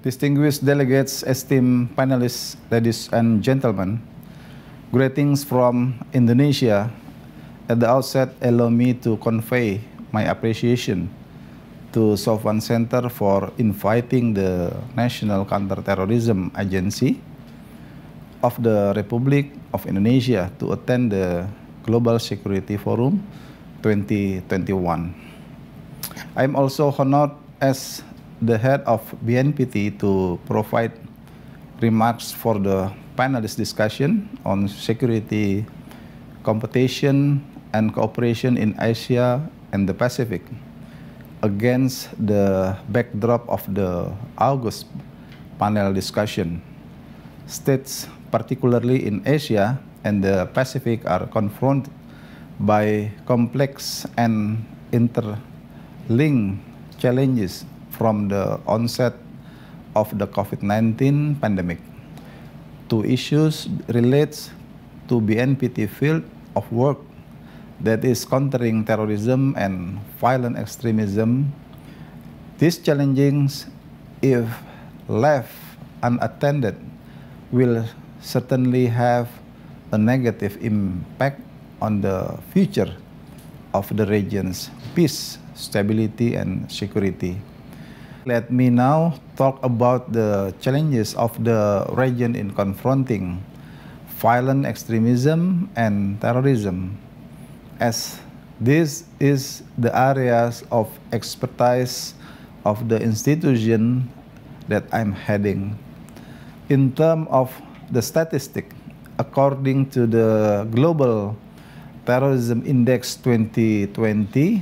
Distinguished delegates, esteemed panelists, ladies and gentlemen, greetings from Indonesia. At the outset, allow me to convey my appreciation to Sofan Center for inviting the National Counterterrorism Agency of the Republic of Indonesia to attend the Global Security Forum 2021. I'm also honored as the head of BNPT to provide remarks for the panelist discussion on security, competition, and cooperation in Asia and the Pacific against the backdrop of the August panel discussion. States, particularly in Asia and the Pacific, are confronted by complex and interlinked challenges from the onset of the COVID-19 pandemic. Two issues relates to BNPT field of work that is countering terrorism and violent extremism. These challenges, if left unattended, will certainly have a negative impact on the future of the region's peace, stability, and security. Let me now talk about the challenges of the region in confronting violent extremism and terrorism, as this is the areas of expertise of the institution that I'm heading. In terms of the statistic, according to the Global Terrorism Index 2020,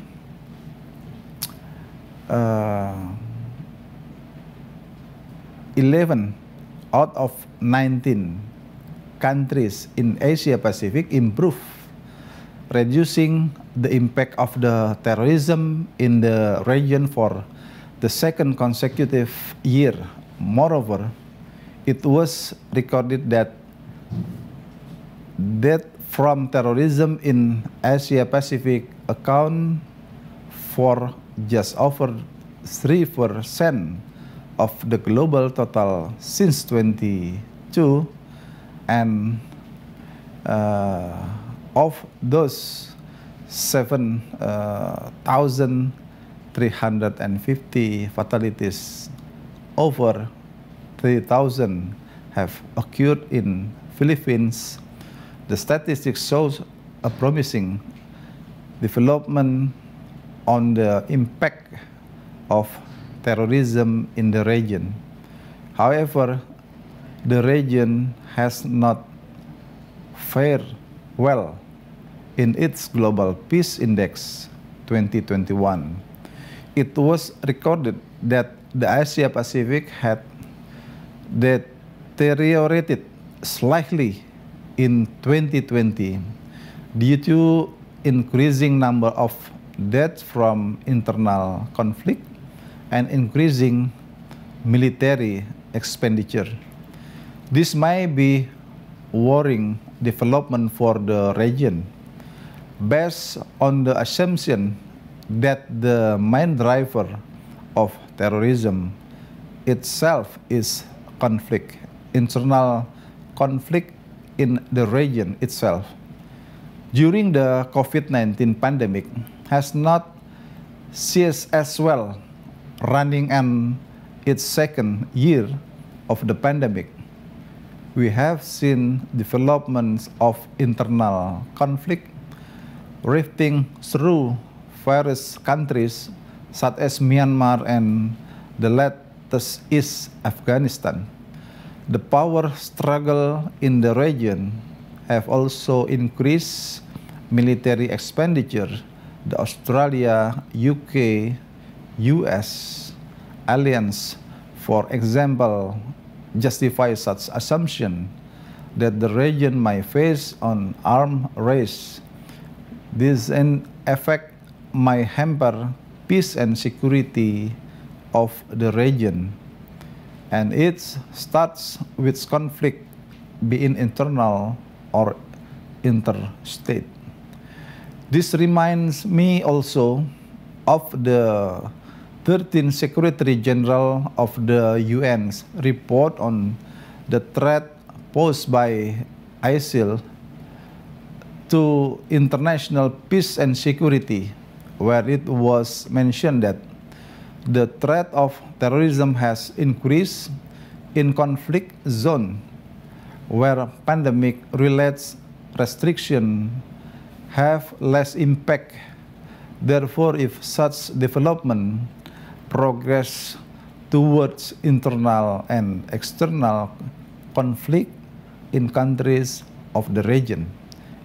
uh, 11 out of 19 countries in Asia Pacific improve reducing the impact of the terrorism in the region for the second consecutive year. Moreover, it was recorded that death from terrorism in Asia Pacific account for just over 3% of the global total since 22 and uh, of those 7,350 uh, fatalities over 3,000 have occurred in Philippines, the statistics shows a promising development on the impact of terrorism in the region. However, the region has not fared well in its Global Peace Index 2021. It was recorded that the Asia Pacific had deteriorated slightly in 2020 due to increasing number of deaths from internal conflict and increasing military expenditure. This might be worrying development for the region based on the assumption that the main driver of terrorism itself is conflict, internal conflict in the region itself. During the COVID-19 pandemic has not ceased as well running on its second year of the pandemic, we have seen developments of internal conflict rifting through various countries such as Myanmar and the latest is Afghanistan. The power struggle in the region have also increased military expenditure. The Australia, UK, U.S. alliance, for example, justify such assumption that the region may face an armed race. This in effect may hamper peace and security of the region. And it starts with conflict being internal or interstate. This reminds me also of the 13 Secretary General of the UN's report on the threat posed by ISIL to international peace and security, where it was mentioned that the threat of terrorism has increased in conflict zone where pandemic related restriction have less impact. Therefore, if such development progress towards internal and external conflict in countries of the region.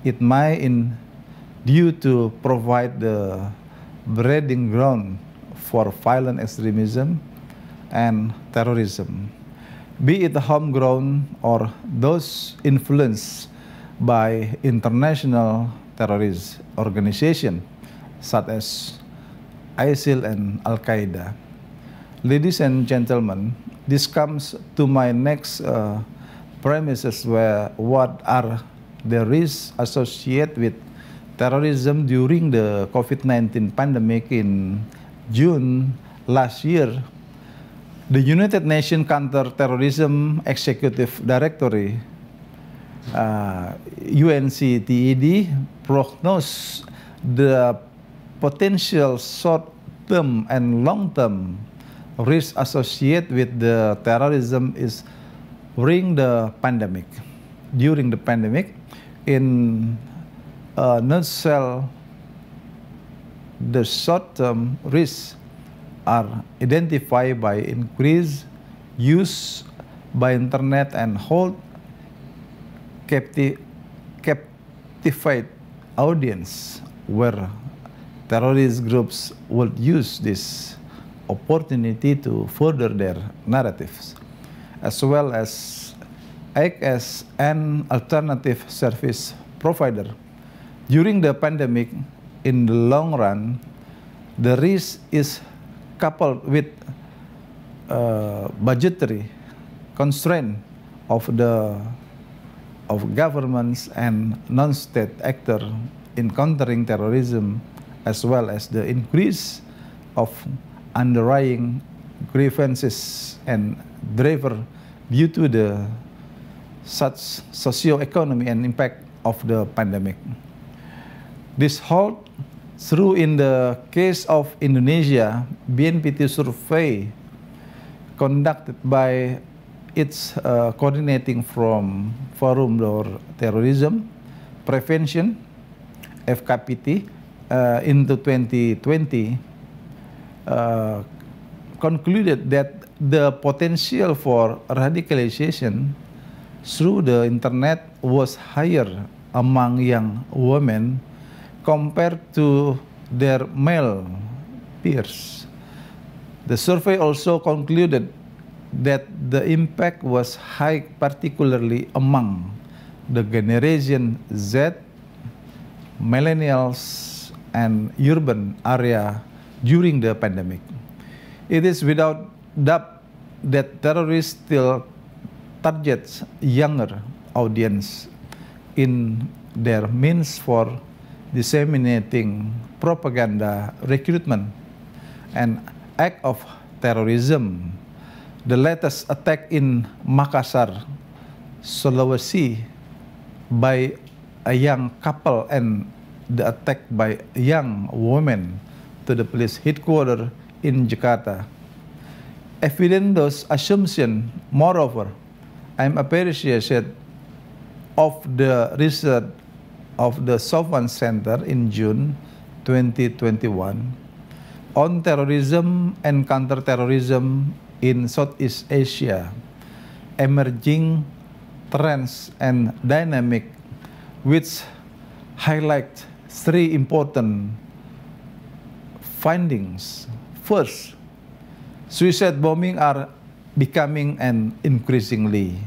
It might in due to provide the breeding ground for violent extremism and terrorism, be it homegrown or those influenced by international terrorist organizations such as ISIL and Al-Qaeda. Ladies and gentlemen, this comes to my next uh, premises where what are the risks associated with terrorism during the COVID-19 pandemic in June last year. The United Nations Counterterrorism Executive Directory, uh, UNCTED, prognosed the potential short-term and long-term risks associated with the terrorism is during the pandemic. During the pandemic, in a uh, nutshell, the short-term risks are identified by increased use by internet and hold captive audience where terrorist groups would use this opportunity to further their narratives, as well as act as an alternative service provider. During the pandemic, in the long run, the risk is coupled with uh, budgetary constraint of the of governments and non-state actors in countering terrorism as well as the increase of underlying grievances and driver due to the such socio-economy and impact of the pandemic. This hold through in the case of Indonesia, BNPT survey conducted by its uh, coordinating from Forum for Terrorism Prevention, FKPT, uh, into 2020 uh, concluded that the potential for radicalization through the internet was higher among young women compared to their male peers. The survey also concluded that the impact was high, particularly among the generation Z, millennials, and urban area during the pandemic. It is without doubt that terrorists still target younger audience in their means for disseminating propaganda, recruitment, and act of terrorism. The latest attack in Makassar, Sulawesi, by a young couple and the attack by a young woman to the police headquarters in Jakarta. Evident those assumptions, moreover, I am appreciated of the research of the Sofan Center in June 2021 on terrorism and counterterrorism in Southeast Asia, emerging trends and dynamic which highlight three important findings. First, suicide bombing are becoming an increasingly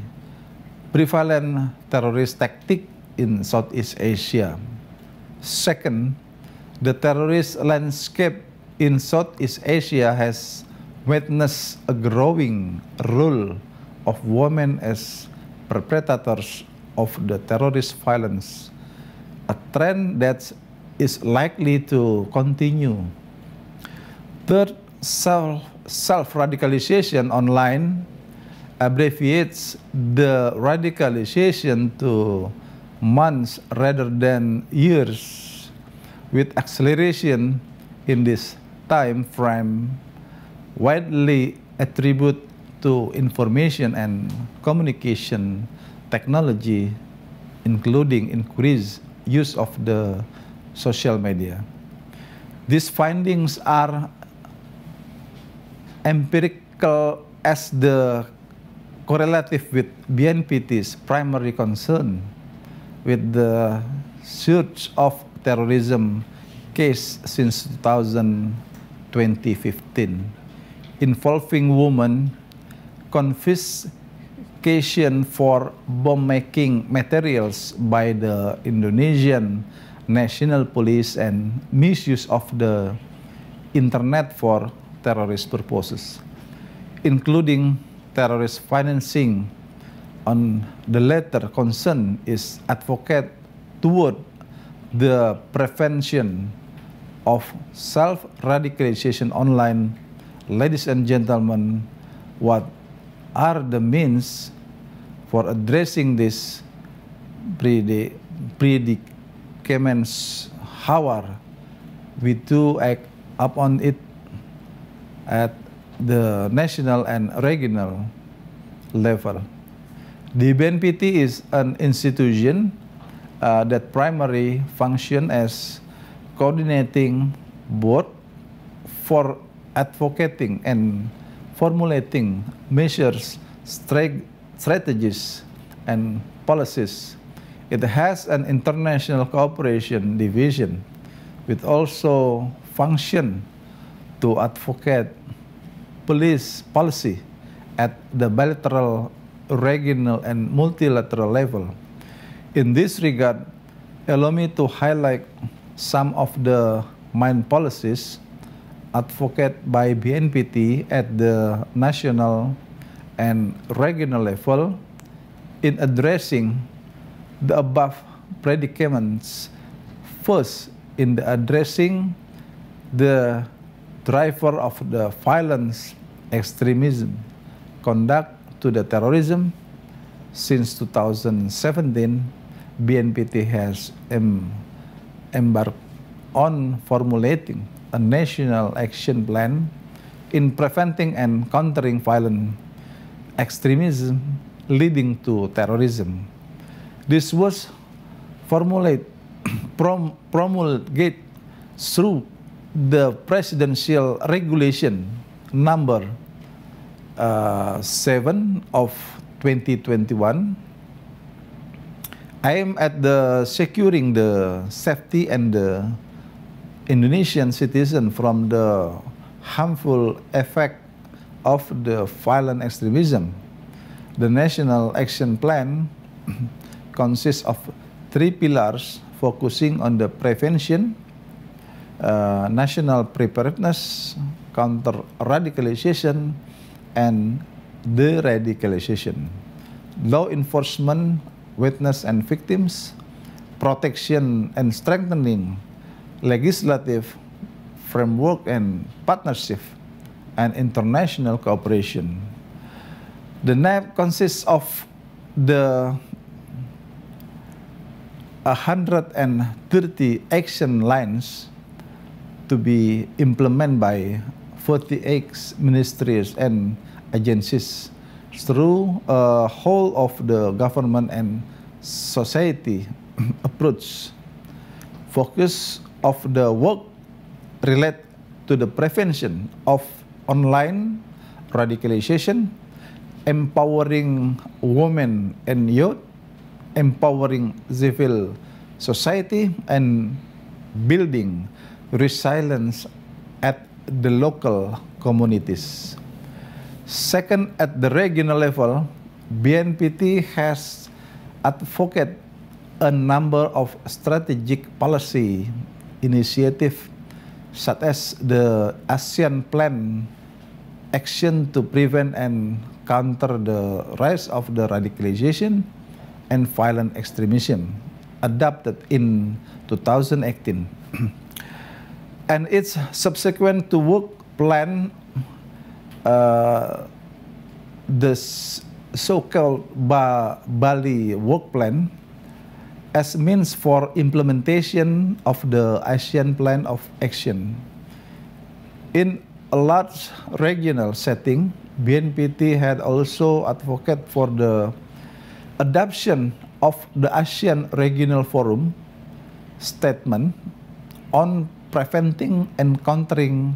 prevalent terrorist tactic in Southeast Asia. Second, the terrorist landscape in Southeast Asia has witnessed a growing role of women as perpetrators of the terrorist violence a trend that is likely to continue. Third, self, self-radicalization online abbreviates the radicalization to months rather than years with acceleration in this time frame widely attributed to information and communication technology including increase use of the social media. These findings are empirical as the correlative with BNPT's primary concern with the surge of terrorism case since 2015 involving women confess application for bomb making materials by the Indonesian National Police and misuse of the internet for terrorist purposes, including terrorist financing. On the latter concern is advocate toward the prevention of self-radicalization online. Ladies and gentlemen, what are the means for addressing this predicaments however we do act upon it at the national and regional level. The BNPT is an institution uh, that primary function as coordinating board for advocating and formulating measures, strat strategies and policies. It has an international cooperation division which also function to advocate police policy at the bilateral, regional, and multilateral level. In this regard, allow me to highlight some of the main policies advocated by BNPT at the national and regional level in addressing the above predicaments first in the addressing the driver of the violence extremism conduct to the terrorism since 2017 BNPT has em embarked on formulating a national action plan in preventing and countering violent extremism leading to terrorism. This was formulated, prom promulgated through the presidential regulation number uh, 7 of 2021 I am at the securing the safety and the Indonesian citizen from the harmful effect of the violent extremism. The National Action Plan consists of three pillars focusing on the prevention, uh, national preparedness, counter radicalization, and deradicalization. Law enforcement, witness and victims, protection and strengthening, legislative framework and partnership, and international cooperation. The NAP consists of the 130 action lines to be implemented by 48 ministries and agencies through a whole of the government and society approach. Focus of the work relate to the prevention of online radicalization, empowering women and youth, empowering civil society, and building resilience at the local communities. Second, at the regional level, BNPT has advocated a number of strategic policy initiatives such as the ASEAN Plan action to prevent and counter the rise of the radicalization and violent extremism adopted in 2018 and its subsequent to work plan uh, the so-called ba Bali work plan as means for implementation of the ASEAN plan of action in a large regional setting, BNPT had also advocated for the adoption of the ASEAN Regional Forum statement on preventing and countering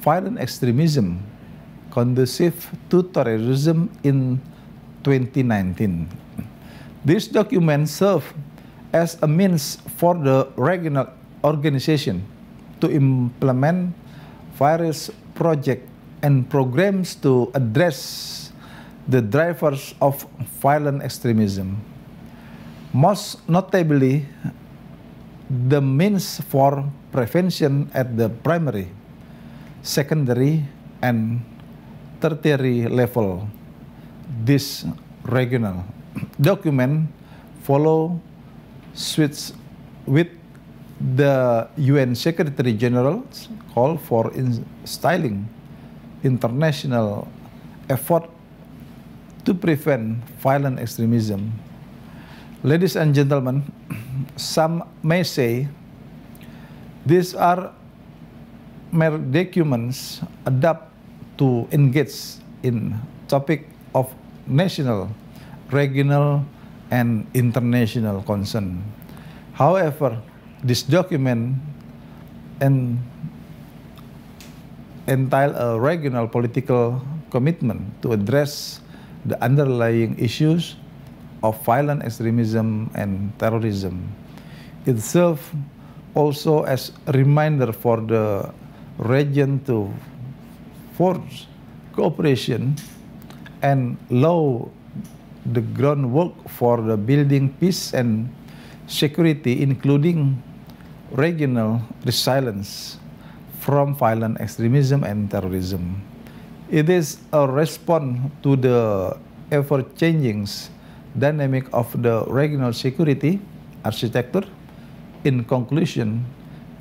violent extremism conducive to terrorism in 2019. This document served as a means for the regional organization to implement various projects and programs to address the drivers of violent extremism. Most notably, the means for prevention at the primary, secondary, and tertiary level. This regional document follow suits with the UN Secretary General called for instilling international effort to prevent violent extremism. Ladies and gentlemen, some may say these are mere documents adapted to engage in topic of national, regional, and international concern. However, this document and entail a regional political commitment to address the underlying issues of violent extremism and terrorism. It serves also as a reminder for the region to forge cooperation and lay the groundwork for the building peace and security, including regional resilience from violent extremism and terrorism. It is a response to the ever-changing dynamic of the regional security architecture. In conclusion,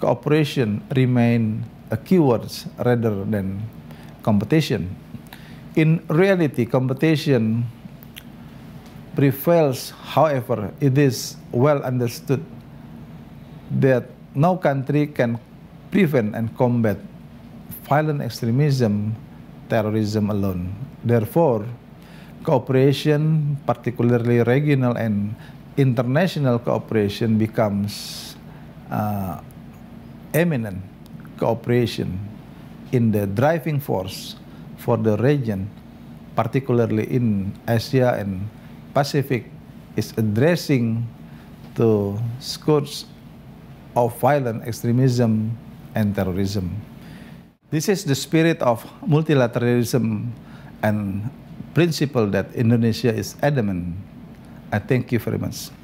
cooperation remain a keyword rather than competition. In reality, competition prevails, however, it is well understood that no country can prevent and combat violent extremism, terrorism alone. Therefore, cooperation, particularly regional and international cooperation, becomes uh, eminent cooperation in the driving force for the region, particularly in Asia and Pacific, is addressing to scourge of violent extremism and terrorism. This is the spirit of multilateralism and principle that Indonesia is adamant. I thank you very much.